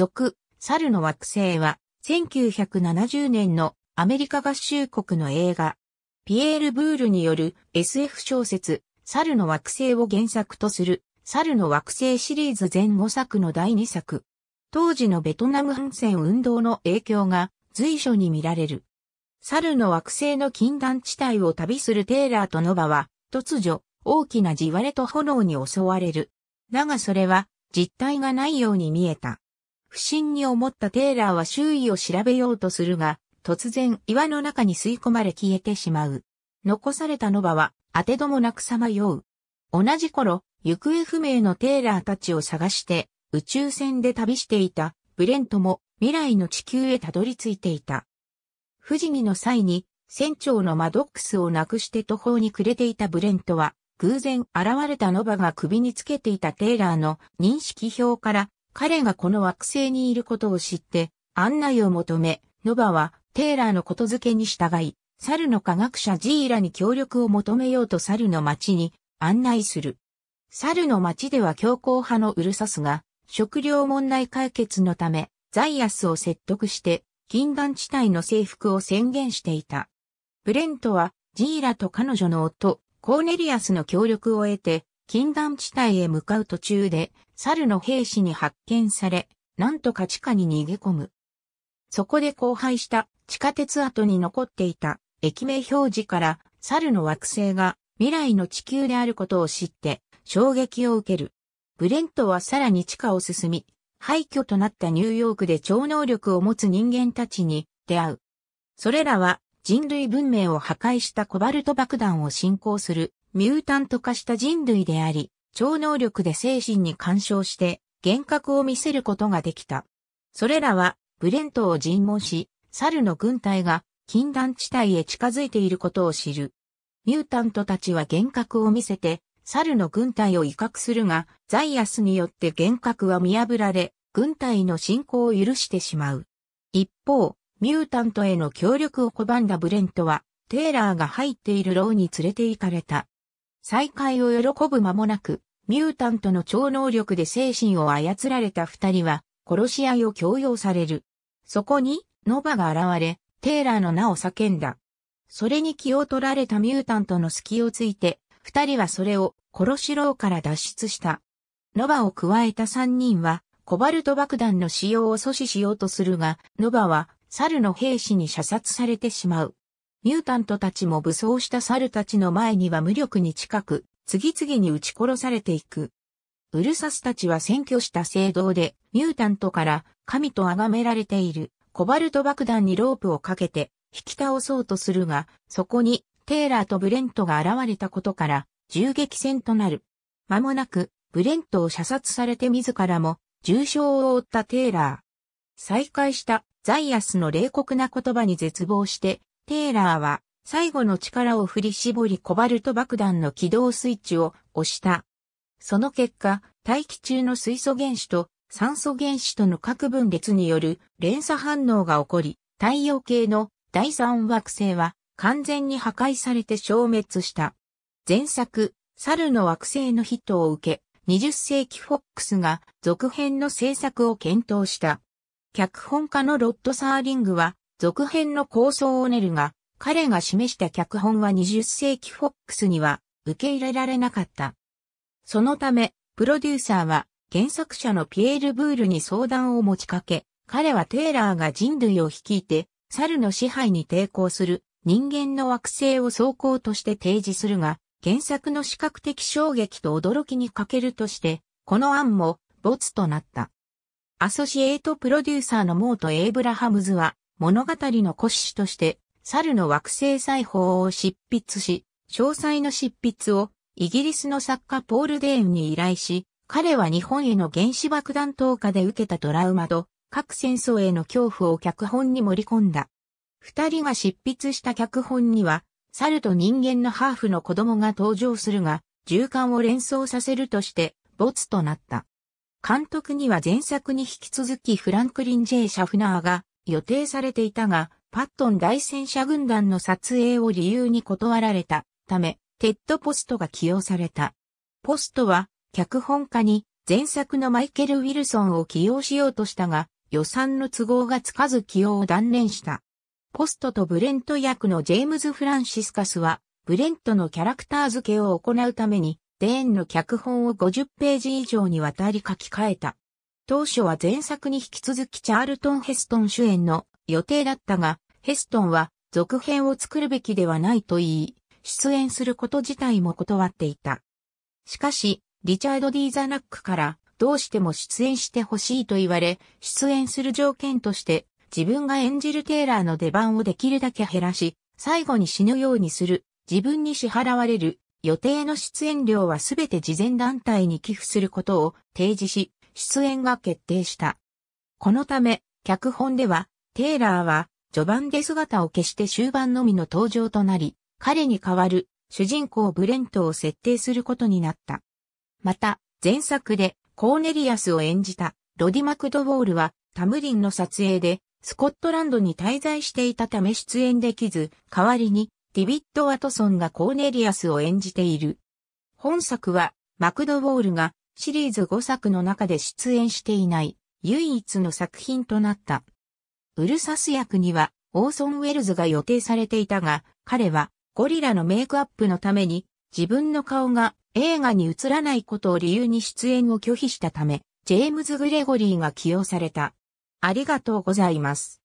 続、猿の惑星は、1970年のアメリカ合衆国の映画、ピエール・ブールによる SF 小説、猿の惑星を原作とする、猿の惑星シリーズ全5作の第2作。当時のベトナム反戦運動の影響が随所に見られる。猿の惑星の禁断地帯を旅するテイラーとノバは、突如、大きな地割れと炎に襲われる。だがそれは、実体がないように見えた。不審に思ったテイラーは周囲を調べようとするが、突然岩の中に吸い込まれ消えてしまう。残されたノバは、当てどもなくさまよう。同じ頃、行方不明のテイラーたちを探して、宇宙船で旅していた、ブレントも未来の地球へたどり着いていた。不死身の際に、船長のマドックスをなくして途方に暮れていたブレントは、偶然現れたノバが首につけていたテイラーの認識表から彼がこの惑星にいることを知って案内を求め、ノバはテーラーのことづけに従い、猿の科学者ジーラに協力を求めようと猿の町に案内する。猿の町では強硬派のウルサスが食料問題解決のためザイアスを説得して禁断地帯の征服を宣言していた。ブレントはジーラと彼女の夫コーネリアスの協力を得て禁断地帯へ向かう途中で、猿の兵士に発見され、なんとか地下に逃げ込む。そこで荒廃した地下鉄跡に残っていた駅名表示から猿の惑星が未来の地球であることを知って衝撃を受ける。ブレントはさらに地下を進み、廃墟となったニューヨークで超能力を持つ人間たちに出会う。それらは人類文明を破壊したコバルト爆弾を進行するミュータント化した人類であり、超能力で精神に干渉して幻覚を見せることができた。それらはブレントを尋問し、猿の軍隊が禁断地帯へ近づいていることを知る。ミュータントたちは幻覚を見せて、猿の軍隊を威嚇するが、ザイアスによって幻覚は見破られ、軍隊の進行を許してしまう。一方、ミュータントへの協力を拒んだブレントは、テーラーが入っている牢に連れて行かれた。再会を喜ぶ間もなく、ミュータントの超能力で精神を操られた二人は、殺し合いを強要される。そこに、ノバが現れ、テーラーの名を叫んだ。それに気を取られたミュータントの隙をついて、二人はそれを殺し牢から脱出した。ノバを加えた三人は、コバルト爆弾の使用を阻止しようとするが、ノバは、猿の兵士に射殺されてしまう。ミュータントたちも武装した猿たちの前には無力に近く、次々に撃ち殺されていく。ウルサスたちは占拠した聖堂で、ミュータントから神と崇められているコバルト爆弾にロープをかけて引き倒そうとするが、そこにテイラーとブレントが現れたことから銃撃戦となる。間もなく、ブレントを射殺されて自らも重傷を負ったテイラー。再会したザイアスの冷酷な言葉に絶望してテイラーは最後の力を振り絞りコバルト爆弾の起動スイッチを押した。その結果、大気中の水素原子と酸素原子との各分裂による連鎖反応が起こり、太陽系の第三惑星は完全に破壊されて消滅した。前作、猿の惑星のヒットを受け、20世紀フォックスが続編の制作を検討した。脚本家のロッド・サーリングは続編の構想を練るが、彼が示した脚本は20世紀フォックスには受け入れられなかった。そのため、プロデューサーは原作者のピエール・ブールに相談を持ちかけ、彼はテイラーが人類を率いて、猿の支配に抵抗する人間の惑星を走行として提示するが、原作の視覚的衝撃と驚きに欠けるとして、この案も没となった。アソシエイトプロデューサーのモート・エイブラハムズは、物語の骨子として、猿の惑星裁縫を執筆し、詳細の執筆をイギリスの作家ポール・デーンに依頼し、彼は日本への原子爆弾投下で受けたトラウマと各戦争への恐怖を脚本に盛り込んだ。二人が執筆した脚本には、猿と人間のハーフの子供が登場するが、循環を連想させるとして、没となった。監督には前作に引き続きフランクリン・ジェイ・シャフナーが予定されていたが、パットン大戦車軍団の撮影を理由に断られたため、テッド・ポストが起用された。ポストは、脚本家に前作のマイケル・ウィルソンを起用しようとしたが、予算の都合がつかず起用を断念した。ポストとブレント役のジェームズ・フランシスカスは、ブレントのキャラクター付けを行うために、デーンの脚本を50ページ以上にわたり書き換えた。当初は前作に引き続きチャールトン・ヘストン主演の予定だったが、ヘストンは続編を作るべきではないと言い、出演すること自体も断っていた。しかし、リチャード・ディー・ザナックからどうしても出演してほしいと言われ、出演する条件として自分が演じるテイラーの出番をできるだけ減らし、最後に死ぬようにする、自分に支払われる、予定の出演料はすべて慈善団体に寄付することを提示し、出演が決定した。このため、脚本では、テイラーは、序盤で姿を消して終盤のみの登場となり、彼に代わる、主人公ブレントを設定することになった。また、前作で、コーネリアスを演じた、ロディ・マクドウォールは、タムリンの撮影で、スコットランドに滞在していたため出演できず、代わりに、ディビッド・ワトソンがコーネリアスを演じている。本作は、マクドウォールがシリーズ5作の中で出演していない唯一の作品となった。ウルサス役にはオーソン・ウェルズが予定されていたが、彼はゴリラのメイクアップのために自分の顔が映画に映らないことを理由に出演を拒否したため、ジェームズ・グレゴリーが起用された。ありがとうございます。